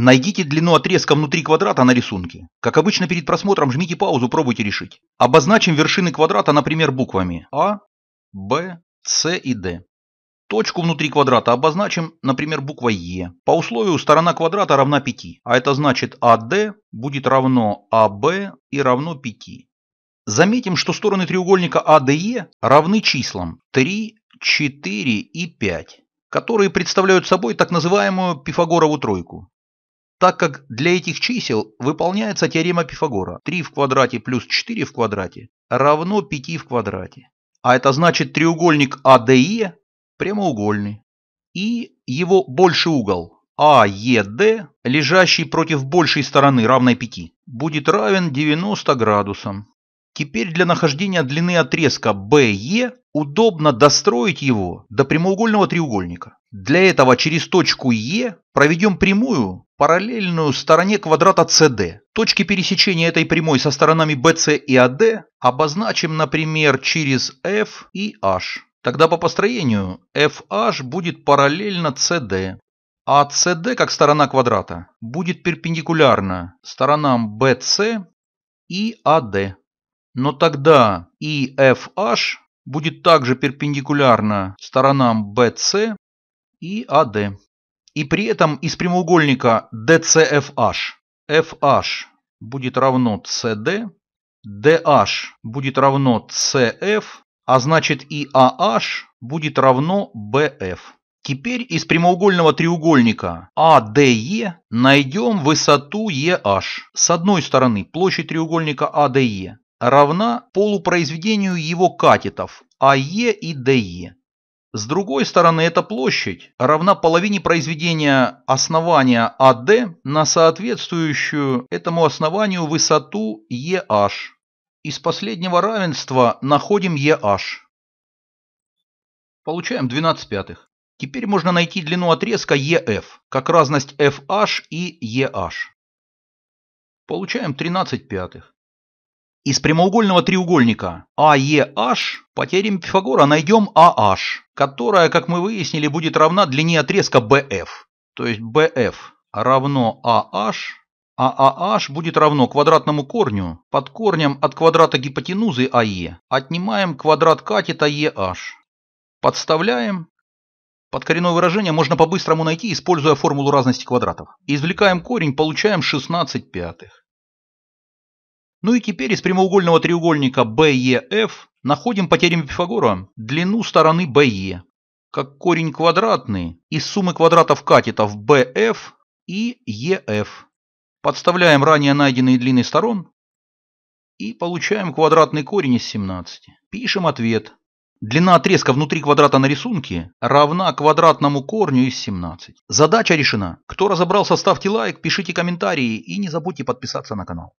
Найдите длину отрезка внутри квадрата на рисунке. Как обычно перед просмотром жмите паузу, пробуйте решить. Обозначим вершины квадрата, например, буквами А, Б, С и Д. Точку внутри квадрата обозначим, например, буквой Е. По условию сторона квадрата равна 5, а это значит АД будет равно АБ и равно 5. Заметим, что стороны треугольника АДЕ равны числам 3, 4 и 5, которые представляют собой так называемую Пифагорову тройку так как для этих чисел выполняется теорема Пифагора 3 в квадрате плюс 4 в квадрате равно 5 в квадрате. А это значит треугольник АДЕ прямоугольный и его больший угол АЕД, лежащий против большей стороны, равной 5, будет равен 90 градусам. Теперь для нахождения длины отрезка BE удобно достроить его до прямоугольного треугольника. Для этого через точку Е проведем прямую, параллельную стороне квадрата CD. Точки пересечения этой прямой со сторонами BC и AD «А обозначим, например, через F и H. Тогда по построению FH будет параллельно CD, а CD как сторона квадрата будет перпендикулярна сторонам BC и AD. «А Но тогда и FH будет также перпендикулярна сторонам BC и AD. А и при этом из прямоугольника DCFH FH будет равно CD, DH будет равно CF, а значит и AH будет равно BF. Теперь из прямоугольного треугольника ADE а найдем высоту EH. С одной стороны площадь треугольника ADE равна полупроизведению его катетов АЕ и DE. С другой стороны, эта площадь равна половине произведения основания AD а на соответствующую этому основанию высоту EH. Из последнего равенства находим EH. Получаем 12 пятых. Теперь можно найти длину отрезка EF, как разность FH и EH. Получаем 13 пятых. Из прямоугольного треугольника АЕH по теореме Пифагора найдем AH, которая, как мы выяснили, будет равна длине отрезка BF. То есть BF равно AH, а AH будет равно квадратному корню под корнем от квадрата гипотенузы АЕ. Отнимаем квадрат катета EH. Подставляем. Под коренное выражение можно по-быстрому найти, используя формулу разности квадратов. Извлекаем корень, получаем 16 пятых. Ну и теперь из прямоугольного треугольника BEF находим по теореме Пифагора длину стороны BE, как корень квадратный из суммы квадратов катетов BF и EF. Подставляем ранее найденные длины сторон и получаем квадратный корень из 17. Пишем ответ. Длина отрезка внутри квадрата на рисунке равна квадратному корню из 17. Задача решена. Кто разобрался, ставьте лайк, пишите комментарии и не забудьте подписаться на канал.